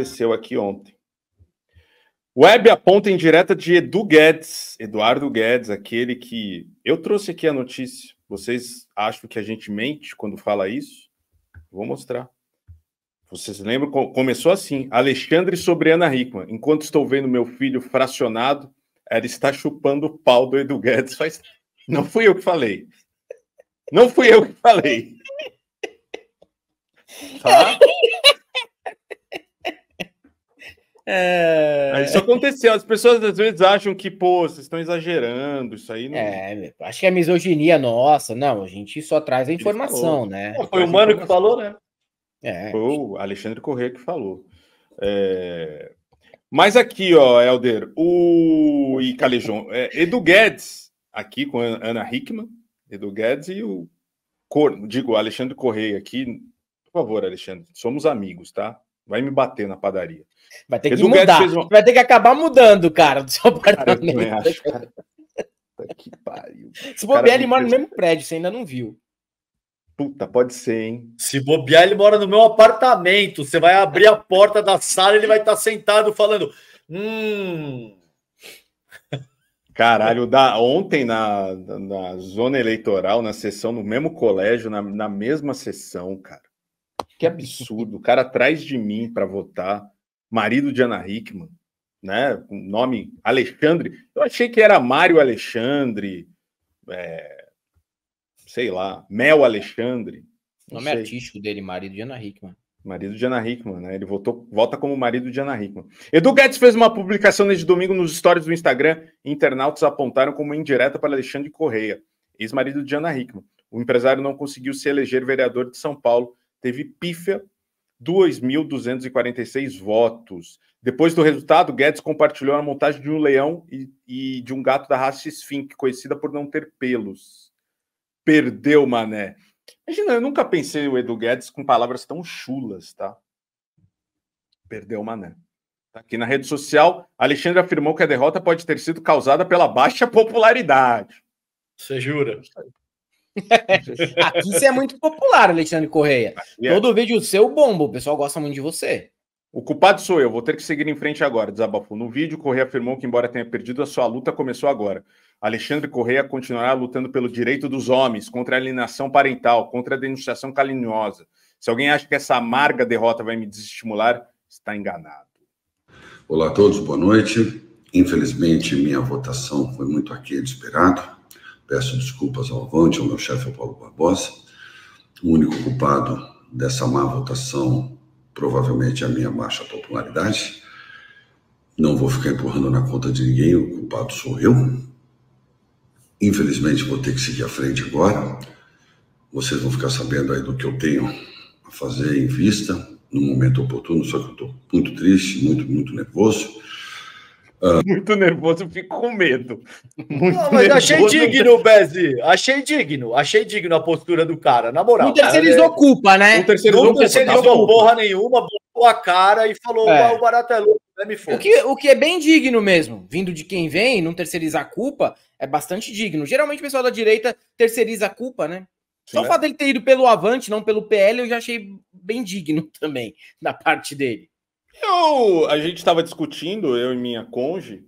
aconteceu aqui ontem. Web aponta em direta de Edu Guedes, Eduardo Guedes, aquele que eu trouxe aqui a notícia. Vocês acham que a gente mente quando fala isso? Vou mostrar. Vocês lembram? Começou assim: Alexandre sobre Ana Hickman. Enquanto estou vendo meu filho fracionado, ela está chupando o pau do Edu Guedes. Faz... Não fui eu que falei. Não fui eu que falei. Tá? É... Isso é aconteceu. As pessoas às vezes acham que, pô, vocês estão exagerando, isso aí não. É, acho que é misoginia nossa. Não, a gente só traz a informação, né? foi o Mano que falou, né? É. Foi o Alexandre Corrêa que falou. É... Mas aqui, ó, Helder, o. E Calejon, é, Edu Guedes, aqui com Ana Hickman, Edu Guedes e o. Cor... Digo, Alexandre Correia aqui. Por favor, Alexandre, somos amigos, tá? Vai me bater na padaria. Vai ter Edu que mudar. Uma... Vai ter que acabar mudando, cara, do seu apartamento. Cara, acho, cara. que pariu. Se bobear, ele mora no mesmo prédio, você ainda não viu. Puta, pode ser, hein? Se bobear, ele mora no meu apartamento. Você vai abrir a porta da sala, ele vai estar sentado falando. Hum. Caralho, da, ontem na, na zona eleitoral, na sessão, no mesmo colégio, na, na mesma sessão, cara. Que absurdo. O cara atrás de mim para votar, marido de Ana Hickman, né? Com nome Alexandre. Eu achei que era Mário Alexandre, é... sei lá, Mel Alexandre. O nome sei. artístico dele, marido de Ana Hickman. Marido de Ana Hickman, né? Ele votou, vota como marido de Ana Hickman. Edu Guedes fez uma publicação neste domingo nos stories do Instagram. Internautas apontaram como indireta para Alexandre Correia, ex-marido de Ana Hickman. O empresário não conseguiu se eleger vereador de São Paulo teve pífia 2.246 votos. Depois do resultado, Guedes compartilhou a montagem de um leão e, e de um gato da raça Sphinx, conhecida por não ter pelos. Perdeu, mané. Imagina, eu nunca pensei o Edu Guedes com palavras tão chulas, tá? Perdeu, mané. Tá aqui na rede social, Alexandre afirmou que a derrota pode ter sido causada pela baixa popularidade. Você jura? Aqui você é muito popular, Alexandre Correia. É. Todo vídeo seu bomba, o pessoal gosta muito de você. O culpado sou eu, vou ter que seguir em frente agora, desabafou. No vídeo, Correia afirmou que, embora tenha perdido, a sua luta começou agora. Alexandre Correia continuará lutando pelo direito dos homens, contra a alienação parental, contra a denunciação calinhosa. Se alguém acha que essa amarga derrota vai me desestimular, está enganado. Olá a todos, boa noite. Infelizmente, minha votação foi muito aquém do esperado Peço desculpas ao Avante, ao meu chefe, ao Paulo Barbosa. O único culpado dessa má votação provavelmente é a minha baixa popularidade. Não vou ficar empurrando na conta de ninguém, o culpado sou eu. Infelizmente, vou ter que seguir à frente agora. Vocês vão ficar sabendo aí do que eu tenho a fazer em vista, no momento oportuno, só que eu estou muito triste, muito, muito nervoso. Ah. Muito nervoso, eu fico com medo. Muito não, mas nervoso. achei digno, Bezzi. Achei digno, achei digno a postura do cara, na moral. É- né? Não terceirizou culpa, né? Não terceirizou, não terceirizou porra nenhuma, botou a cara e falou: é. o barato é louco, né, me o que, o que é bem digno mesmo, vindo de quem vem, não terceirizar a culpa é bastante digno. Geralmente o pessoal da direita terceiriza a culpa, né? Sim, Só o fato dele ter ido pelo Avante, não pelo PL, eu já achei bem digno também da parte dele. Eu, a gente estava discutindo, eu e minha conge,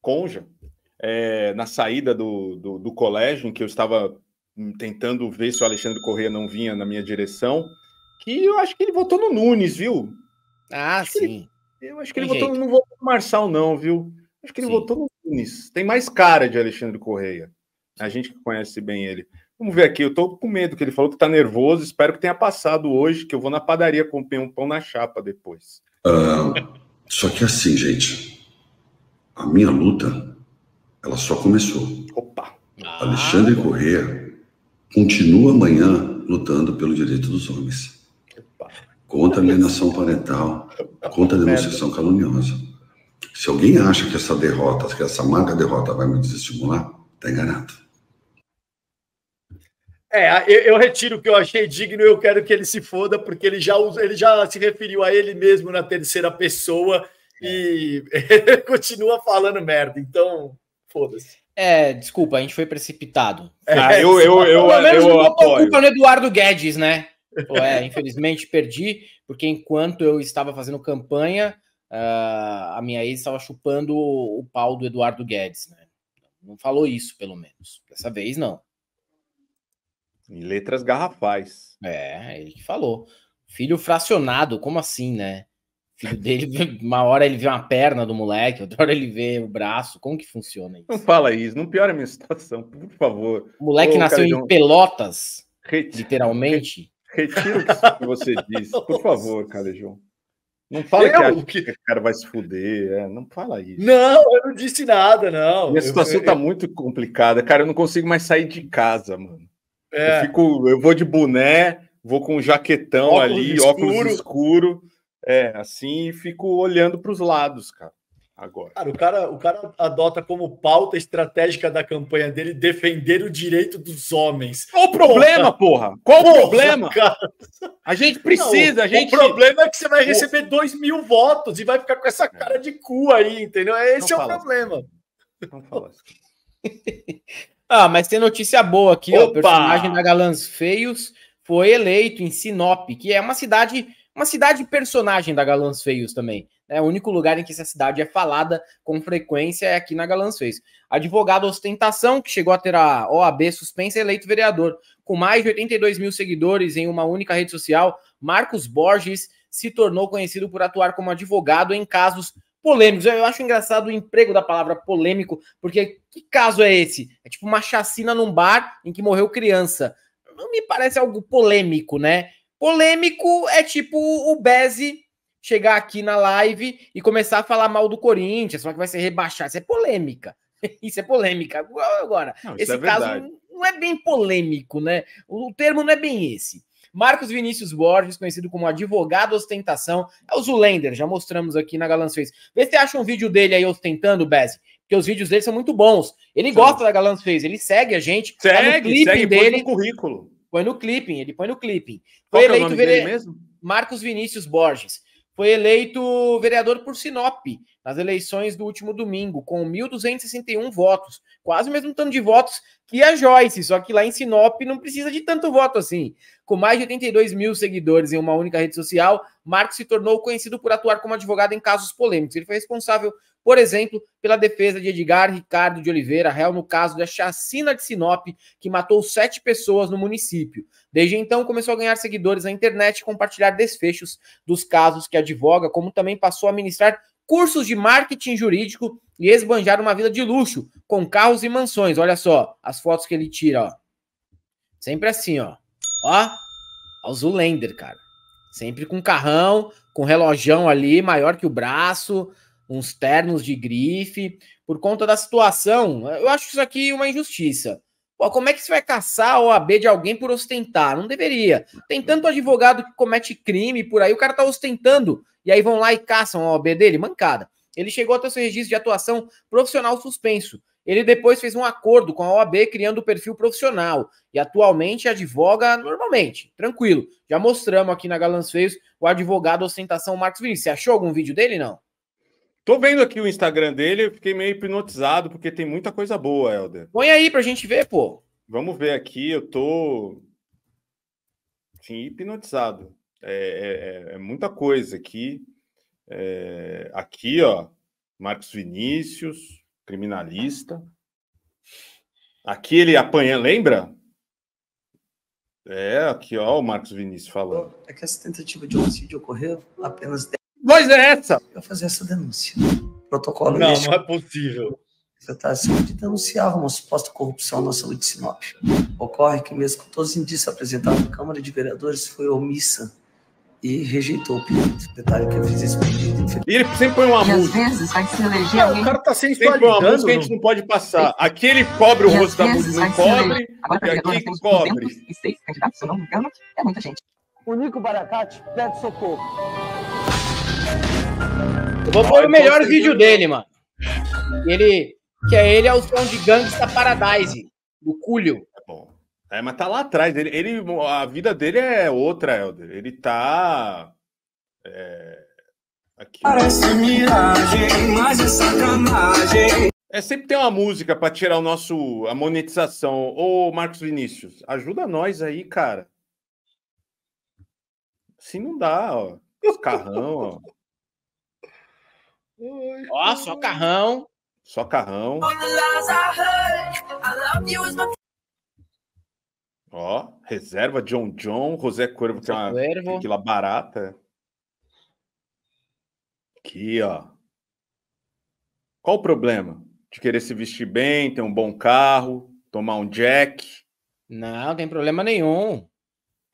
conja, é, na saída do, do, do, colégio, em que eu estava tentando ver se o Alexandre Corrêa não vinha na minha direção, que eu acho que ele votou no Nunes, viu? Ah, acho sim. Ele, eu acho que Tem ele votou, não votou no Marçal, não, viu? Acho que ele sim. votou no Nunes. Tem mais cara de Alexandre Correia. A gente que conhece bem ele. Vamos ver aqui, eu tô com medo que ele falou que tá nervoso, espero que tenha passado hoje, que eu vou na padaria comprar um pão na chapa depois. Uh, só que assim, gente, a minha luta, ela só começou. Opa! Ah, Alexandre Corrêa continua amanhã lutando pelo direito dos homens. Opa. Contra a alienação parental, contra a denunciação caluniosa. Se alguém acha que essa derrota, que essa marca derrota vai me desestimular, está enganado. É, eu, eu, retiro o que eu achei digno, eu quero que ele se foda, porque ele já, ele já se referiu a ele mesmo na terceira pessoa é. e continua falando merda, então foda-se. É, desculpa, a gente foi precipitado. É, eu, eu, eu, Pelo menos eu, eu não apoio. culpa no Eduardo Guedes, né? Pô, é, infelizmente perdi, porque enquanto eu estava fazendo campanha, uh, a minha ex estava chupando o, o pau do Eduardo Guedes, né? Não falou isso, pelo menos. Dessa vez, não. Em letras garrafais. É, ele que falou. Filho fracionado, como assim, né? Filho dele, uma hora ele vê uma perna do moleque, outra hora ele vê o braço. Como que funciona isso? Não fala isso, não piora a minha situação, por favor. O moleque Ô, nasceu em Pelotas, literalmente. Retira o que você disse, por favor, Calejão. Não fala eu? que, o cara vai se fuder, é, não fala isso. Não, eu não disse nada, não. Minha situação eu, tá eu, tá muito complicada, cara, eu não consigo mais sair de casa, mano. É. Eu, fico, eu vou de boné, vou com um jaquetão óculos ali, escuro. óculos escuro. É, assim, e fico olhando para os lados, cara. Agora. Cara, o cara, o cara adota como pauta estratégica da campanha dele defender o direito dos homens. Qual o problema, porra? porra? Qual porra, o problema? Cara. A gente precisa, Não, a gente. O problema é que você vai receber porra. dois mil votos e vai ficar com essa é. cara de cu aí, entendeu? Esse Não é fala. o problema. Não fala. Ah, mas tem notícia boa aqui, Opa! ó. O personagem da Galãs Feios foi eleito em Sinop, que é uma cidade, uma cidade personagem da Galãs Feios também. É o único lugar em que essa cidade é falada com frequência é aqui na Galãs Feios. Advogado ostentação, que chegou a ter a OAB suspensa, é eleito vereador. Com mais de 82 mil seguidores em uma única rede social, Marcos Borges se tornou conhecido por atuar como advogado em casos polêmicos. Eu acho engraçado o emprego da palavra polêmico, porque que caso é esse? É tipo uma chacina num bar em que morreu criança. Não me parece algo polêmico, né? Polêmico é tipo o Beze chegar aqui na live e começar a falar mal do Corinthians, falar que vai ser rebaixado. Isso é polêmica. Isso é polêmica. Agora, não, esse é caso não é bem polêmico, né? O termo não é bem esse. Marcos Vinícius Borges, conhecido como advogado ostentação, é o Zulender, já mostramos aqui na Face. Vê se você acha um vídeo dele aí ostentando, Bessie porque os vídeos dele são muito bons. Ele Sim. gosta da Galãs Fez, ele segue a gente. Tá segue, tá segue, dele. põe no currículo. Põe no clipping, ele põe no clipping. Foi Qual é eleito o nome vere... mesmo? Marcos Vinícius Borges foi eleito vereador por Sinop nas eleições do último domingo, com 1.261 votos, quase o mesmo tanto de votos que a Joyce, só que lá em Sinop não precisa de tanto voto assim. Com mais de 82 mil seguidores em uma única rede social, Marcos se tornou conhecido por atuar como advogado em casos polêmicos. Ele foi responsável por exemplo, pela defesa de Edgar Ricardo de Oliveira, réu no caso da chacina de Sinop, que matou sete pessoas no município. Desde então, começou a ganhar seguidores na internet e compartilhar desfechos dos casos que advoga, como também passou a ministrar cursos de marketing jurídico e esbanjar uma vida de luxo, com carros e mansões. Olha só as fotos que ele tira, ó. Sempre assim, ó. Ó, o Zulender, cara. Sempre com carrão, com relojão ali, maior que o braço, uns ternos de grife, por conta da situação. Eu acho isso aqui uma injustiça. Pô, como é que você vai caçar a OAB de alguém por ostentar? Não deveria. Tem tanto advogado que comete crime por aí, o cara tá ostentando, e aí vão lá e caçam a OAB dele? Mancada. Ele chegou até o seu registro de atuação profissional suspenso. Ele depois fez um acordo com a OAB criando o perfil profissional e atualmente advoga normalmente, tranquilo. Já mostramos aqui na Galãs Feios o advogado ostentação Marcos Vinícius. Você achou algum vídeo dele, não? Tô vendo aqui o Instagram dele, eu fiquei meio hipnotizado, porque tem muita coisa boa, Helder. Põe aí pra gente ver, pô. Vamos ver aqui, eu tô. sim hipnotizado. É, é, é, é muita coisa aqui. É... aqui, ó, Marcos Vinícius, criminalista. Aqui ele apanha, lembra? É, aqui, ó, o Marcos Vinícius falando. É que essa tentativa de homicídio ocorreu apenas 10 mas é essa. Eu vou fazer essa denúncia. Protocolo. Não, não é possível. Trata-se assim, de denunciar uma suposta corrupção na saúde de Sinop. Ocorre que, mesmo com todos os indícios apresentados na Câmara de Vereadores, foi omissa e rejeitou o pedido. Detalhe que eu fiz esse pedido. E ele sempre põe uma e música. Às vezes vai se eleger é, alguém. O cara tá sem Sempre põe uma música que a gente não pode passar. Aqui ele cobre o e rosto da música, não é. cobre. E aqui cobre. E seis candidatos, se eu não me engano, é muita gente. O Nico Baracate pede socorro. Eu vou pôr o melhor vídeo dele, mano. Ele, que é ele, é o som de Gangsta Paradise, do Cúlio. É bom. É, mas tá lá atrás. Ele, ele, a vida dele é outra, Helder. Ele tá. É, aqui. Parece miragem, mas é sacanagem. É sempre tem uma música para tirar o nosso a monetização. Ô, Marcos Vinícius, ajuda nós aí, cara. Assim não dá, ó. Os carrão, ó. Ó, só carrão. Só carrão. Ó, reserva John John, José Corvo, que é uma barata. Aqui, ó. Qual o problema? De querer se vestir bem, ter um bom carro, tomar um jack? Não, não tem problema nenhum.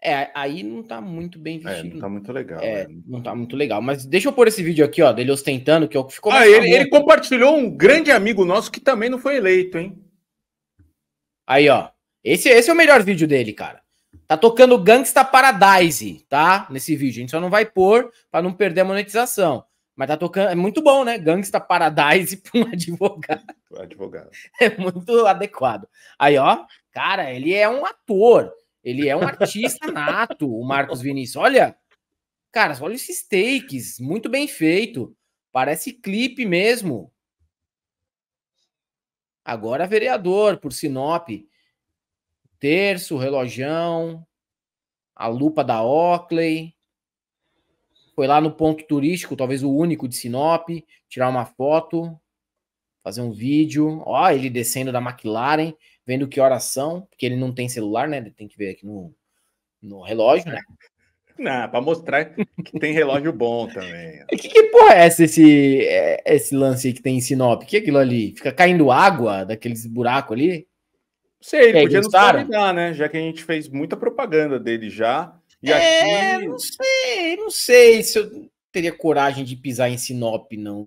É, aí não tá muito bem vestido. É, não tá muito legal. É, é, não tá muito legal. Mas deixa eu pôr esse vídeo aqui, ó, dele ostentando, que é o que ficou Ah, ele, ele, compartilhou um grande amigo nosso que também não foi eleito, hein? Aí, ó. Esse, esse é o melhor vídeo dele, cara. Tá tocando Gangsta Paradise, tá? Nesse vídeo. A gente só não vai pôr para não perder a monetização. Mas tá tocando. É muito bom, né? Gangsta Paradise pra um advogado. Advogado. É muito adequado. Aí, ó. Cara, ele é um ator. Ele é um artista nato, o Marcos Vinícius. Olha, cara, olha esses takes, muito bem feito. Parece clipe mesmo. Agora vereador por Sinop. Terço, relojão, a lupa da Oakley. Foi lá no ponto turístico, talvez o único de Sinop, tirar uma foto, fazer um vídeo. Ó, ele descendo da McLaren vendo que horas são, porque ele não tem celular, né? Ele tem que ver aqui no, no relógio, né? Não, pra mostrar que tem relógio bom também. Que, que porra é essa, esse, é, esse lance que tem em Sinop? O que é aquilo ali? Fica caindo água daqueles buracos ali? Sei, ele é, podia nos convidar, né? Já que a gente fez muita propaganda dele já. E é, aqui... não sei, não sei se eu teria coragem de pisar em Sinop, não.